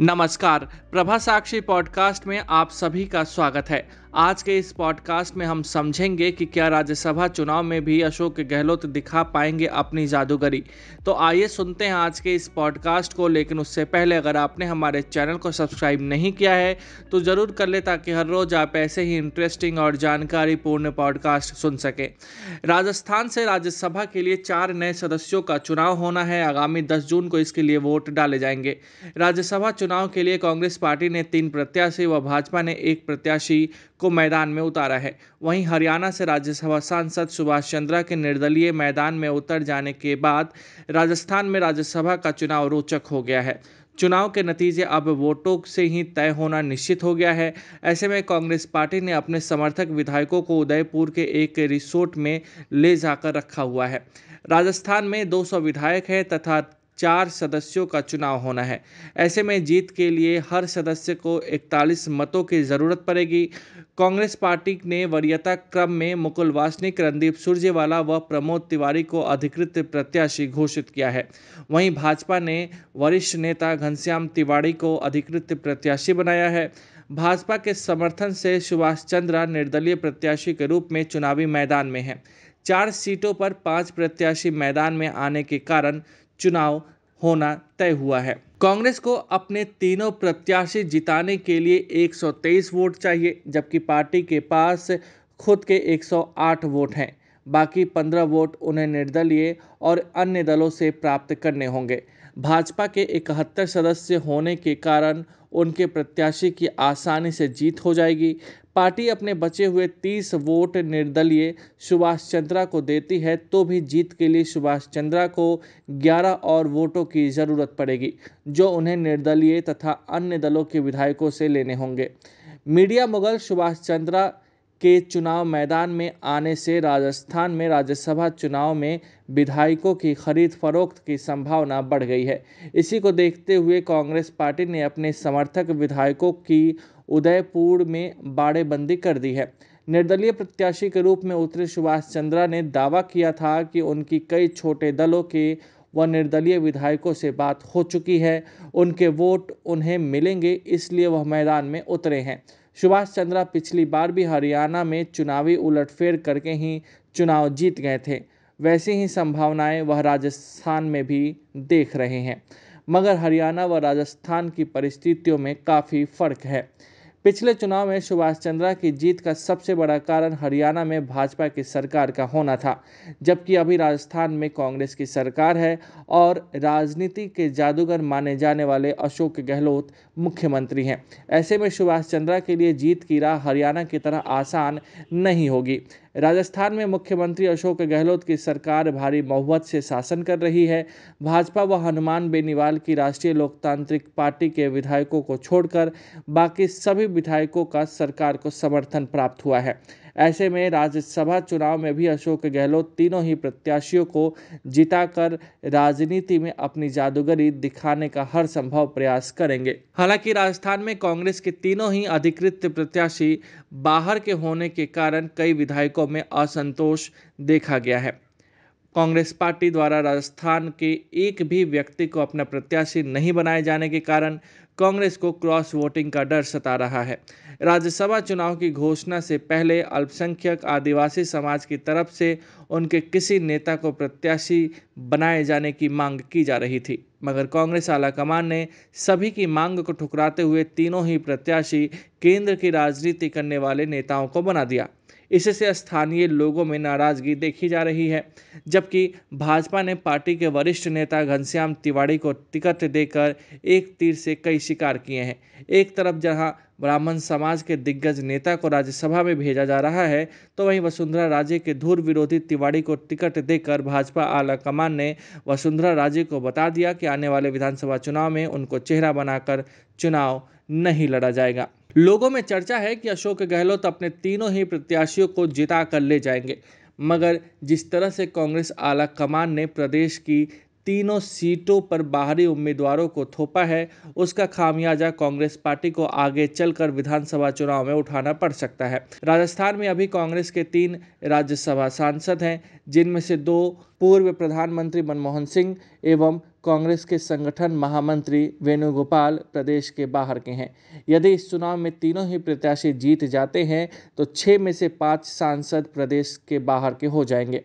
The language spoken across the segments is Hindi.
नमस्कार प्रभा साक्षी पॉडकास्ट में आप सभी का स्वागत है आज के इस पॉडकास्ट में हम समझेंगे कि क्या राज्यसभा चुनाव में भी अशोक गहलोत दिखा पाएंगे अपनी जादूगरी तो आइए सुनते हैं आज के इस पॉडकास्ट को लेकिन उससे पहले अगर आपने हमारे चैनल को सब्सक्राइब नहीं किया है तो ज़रूर कर ले ताकि हर रोज़ आप ऐसे ही इंटरेस्टिंग और जानकारी पूर्ण पॉडकास्ट सुन सकें राजस्थान से राज्यसभा के लिए चार नए सदस्यों का चुनाव होना है आगामी दस जून को इसके लिए वोट डाले जाएंगे राज्यसभा चुनाव के लिए कांग्रेस पार्टी ने तीन प्रत्याशी व भाजपा ने एक प्रत्याशी को मैदान में उतारा है वहीं हरियाणा से राज्यसभा सांसद सुभाष चंद्रा के निर्दलीय मैदान में उतर जाने के बाद राजस्थान में राज्यसभा का चुनाव रोचक हो गया है चुनाव के नतीजे अब वोटों से ही तय होना निश्चित हो गया है ऐसे में कांग्रेस पार्टी ने अपने समर्थक विधायकों को उदयपुर के एक रिसोर्ट में ले जाकर रखा हुआ है राजस्थान में 200 विधायक हैं तथा चार सदस्यों का चुनाव होना है ऐसे में जीत के लिए हर सदस्य को 41 मतों की ज़रूरत पड़ेगी कांग्रेस पार्टी ने वरीयता क्रम में मुकुल वासनिक रणदीप सुरजेवाला व प्रमोद तिवारी को अधिकृत प्रत्याशी घोषित किया है वहीं भाजपा ने वरिष्ठ नेता घनश्याम तिवाड़ी को अधिकृत प्रत्याशी बनाया है भाजपा के समर्थन से सुभाष चंद्रा निर्दलीय प्रत्याशी के रूप में चुनावी मैदान में हैं चार सीटों पर पांच प्रत्याशी मैदान में आने के कारण चुनाव होना तय हुआ है कांग्रेस को अपने तीनों प्रत्याशी जिताने के लिए 123 वोट चाहिए जबकि पार्टी के पास खुद के 108 वोट हैं बाकी 15 वोट उन्हें निर्दलीय और अन्य दलों से प्राप्त करने होंगे भाजपा के इकहत्तर सदस्य होने के कारण उनके प्रत्याशी की आसानी से जीत हो जाएगी पार्टी अपने बचे हुए तीस वोट निर्दलीय सुभाष चंद्रा को देती है तो भी जीत के लिए सुभाष चंद्रा को ग्यारह और वोटों की जरूरत पड़ेगी जो उन्हें निर्दलीय तथा अन्य दलों के विधायकों से लेने होंगे मीडिया मुगल सुभाष चंद्रा के चुनाव मैदान में आने से राजस्थान में राज्यसभा चुनाव में विधायकों की खरीद फरोख्त की संभावना बढ़ गई है इसी को देखते हुए कांग्रेस पार्टी ने अपने समर्थक विधायकों की उदयपुर में बाड़ेबंदी कर दी है निर्दलीय प्रत्याशी के रूप में उतरे सुभाष चंद्रा ने दावा किया था कि उनकी कई छोटे दलों के व निर्दलीय विधायकों से बात हो चुकी है उनके वोट उन्हें मिलेंगे इसलिए वह मैदान में उतरे हैं सुभाष चंद्रा पिछली बार भी हरियाणा में चुनावी उलटफेर करके ही चुनाव जीत गए थे वैसी ही संभावनाएं वह राजस्थान में भी देख रहे हैं मगर हरियाणा व राजस्थान की परिस्थितियों में काफ़ी फर्क है पिछले चुनाव में सुभाष चंद्रा की जीत का सबसे बड़ा कारण हरियाणा में भाजपा की सरकार का होना था जबकि अभी राजस्थान में कांग्रेस की सरकार है और राजनीति के जादूगर माने जाने वाले अशोक गहलोत मुख्यमंत्री हैं ऐसे में सुभाष चंद्रा के लिए जीत की राह हरियाणा की तरह आसान नहीं होगी राजस्थान में मुख्यमंत्री अशोक गहलोत की सरकार भारी मोहब्बत से शासन कर रही है भाजपा व हनुमान बेनीवाल की राष्ट्रीय लोकतांत्रिक पार्टी के विधायकों को छोड़कर बाकी सभी विधायकों का सरकार को समर्थन प्राप्त हुआ है ऐसे में राज्यसभा चुनाव में भी अशोक गहलोत तीनों ही प्रत्याशियों को जिताकर राजनीति में अपनी जादूगरी दिखाने का हर संभव प्रयास करेंगे हालांकि राजस्थान में कांग्रेस के तीनों ही अधिकृत प्रत्याशी बाहर के होने के कारण कई विधायकों में असंतोष देखा गया है कांग्रेस पार्टी द्वारा राजस्थान के एक भी व्यक्ति को अपना प्रत्याशी नहीं बनाए जाने के कारण कांग्रेस को क्रॉस वोटिंग का डर सता रहा है राज्यसभा चुनाव की घोषणा से पहले अल्पसंख्यक आदिवासी समाज की तरफ से उनके किसी नेता को प्रत्याशी बनाए जाने की मांग की जा रही थी मगर कांग्रेस आलाकमान ने सभी की मांग को ठुकराते हुए तीनों ही प्रत्याशी केंद्र की राजनीति करने वाले नेताओं को बना दिया इससे स्थानीय लोगों में नाराजगी देखी जा रही है जबकि भाजपा ने पार्टी के वरिष्ठ नेता घनश्याम तिवाड़ी को टिकट देकर एक तीर से कई शिकार किए हैं एक तरफ जहां ब्राह्मण समाज के दिग्गज नेता को राज्यसभा में भेजा जा रहा है तो वहीं वसुंधरा राजे के धूर विरोधी तिवाड़ी को टिकट देकर भाजपा आलाकमान ने वसुंधरा राजे को बता दिया कि आने वाले विधानसभा चुनाव में उनको चेहरा बनाकर चुनाव नहीं लड़ा जाएगा लोगों में चर्चा है कि अशोक गहलोत अपने तीनों ही प्रत्याशियों को जिता कर ले जाएंगे मगर जिस तरह से कांग्रेस आला कमान ने प्रदेश की तीनों सीटों पर बाहरी उम्मीदवारों को थोपा है उसका खामियाजा कांग्रेस पार्टी को आगे चलकर विधानसभा चुनाव में उठाना पड़ सकता है राजस्थान में अभी कांग्रेस के तीन राज्यसभा सांसद हैं जिनमें से दो पूर्व प्रधानमंत्री मनमोहन सिंह एवं कांग्रेस के संगठन महामंत्री वेणुगोपाल प्रदेश के बाहर के हैं यदि इस चुनाव में तीनों ही प्रत्याशी जीत जाते हैं तो छः में से पाँच सांसद प्रदेश के बाहर के हो जाएंगे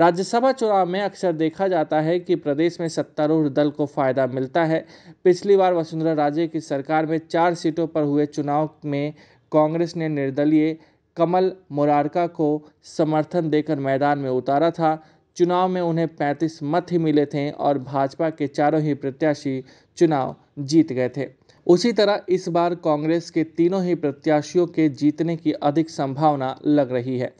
राज्यसभा चुनाव में अक्सर देखा जाता है कि प्रदेश में सत्तारूढ़ दल को फायदा मिलता है पिछली बार वसुंधरा राजे की सरकार में चार सीटों पर हुए चुनाव में कांग्रेस ने निर्दलीय कमल मुरारका को समर्थन देकर मैदान में उतारा था चुनाव में उन्हें 35 मत ही मिले थे और भाजपा के चारों ही प्रत्याशी चुनाव जीत गए थे उसी तरह इस बार कांग्रेस के तीनों ही प्रत्याशियों के जीतने की अधिक संभावना लग रही है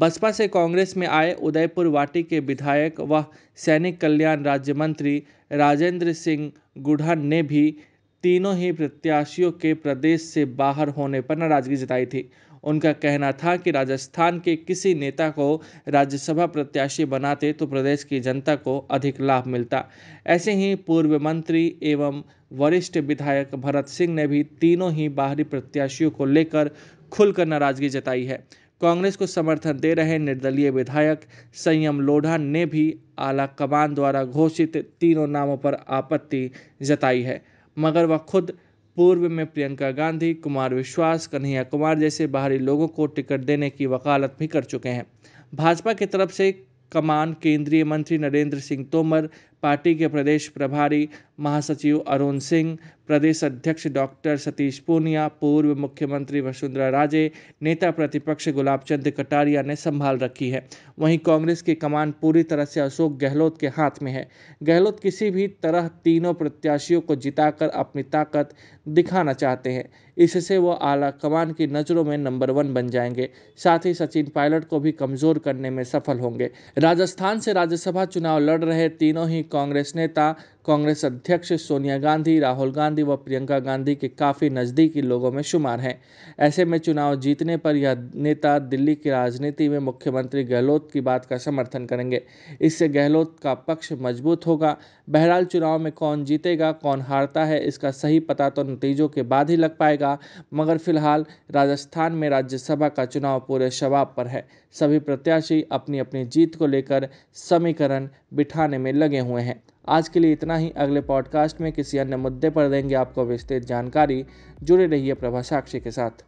बसपा से कांग्रेस में आए उदयपुर वाटी के विधायक व सैनिक कल्याण राज्य मंत्री राजेंद्र सिंह गुढ़ा ने भी तीनों ही प्रत्याशियों के प्रदेश से बाहर होने पर नाराजगी जताई थी उनका कहना था कि राजस्थान के किसी नेता को राज्यसभा प्रत्याशी बनाते तो प्रदेश की जनता को अधिक लाभ मिलता ऐसे ही पूर्व मंत्री एवं वरिष्ठ विधायक भरत सिंह ने भी तीनों ही बाहरी प्रत्याशियों को लेकर खुलकर नाराजगी जताई है कांग्रेस को समर्थन दे रहे निर्दलीय विधायक संयम लोढ़ा ने भी आला कमान द्वारा घोषित तीनों नामों पर आपत्ति जताई है मगर वह खुद पूर्व में प्रियंका गांधी कुमार विश्वास कन्हैया कुमार जैसे बाहरी लोगों को टिकट देने की वकालत भी कर चुके हैं भाजपा की तरफ से कमान केंद्रीय मंत्री नरेंद्र सिंह तोमर पार्टी के प्रदेश प्रभारी महासचिव अरुण सिंह प्रदेश अध्यक्ष डॉक्टर सतीश पूनिया पूर्व मुख्यमंत्री वसुंधरा राजे नेता प्रतिपक्ष गुलाब चंद कटारिया ने संभाल रखी है वहीं कांग्रेस की कमान पूरी तरह से अशोक गहलोत के हाथ में है गहलोत किसी भी तरह तीनों प्रत्याशियों को जिताकर अपनी ताकत दिखाना चाहते हैं इससे वो आला कमान की नज़रों में नंबर वन बन जाएंगे साथ ही सचिन पायलट को भी कमज़ोर करने में सफल होंगे राजस्थान से राज्यसभा चुनाव लड़ रहे तीनों ही कांग्रेस नेता कांग्रेस अध्यक्ष सोनिया गांधी राहुल गांधी व प्रियंका गांधी के काफ़ी नज़दीकी लोगों में शुमार हैं ऐसे में चुनाव जीतने पर यह नेता दिल्ली की राजनीति में मुख्यमंत्री गहलोत की बात का समर्थन करेंगे इससे गहलोत का पक्ष मजबूत होगा बहरहाल चुनाव में कौन जीतेगा कौन हारता है इसका सही पता तो नतीजों के बाद ही लग पाएगा मगर फिलहाल राजस्थान में राज्यसभा का चुनाव पूरे शबाब पर है सभी प्रत्याशी अपनी अपनी जीत को लेकर समीकरण बिठाने में लगे हुए हैं आज के लिए इतना ही अगले पॉडकास्ट में किसी अन्य मुद्दे पर देंगे आपको विस्तृत जानकारी जुड़े रहिए प्रभा साक्षी के साथ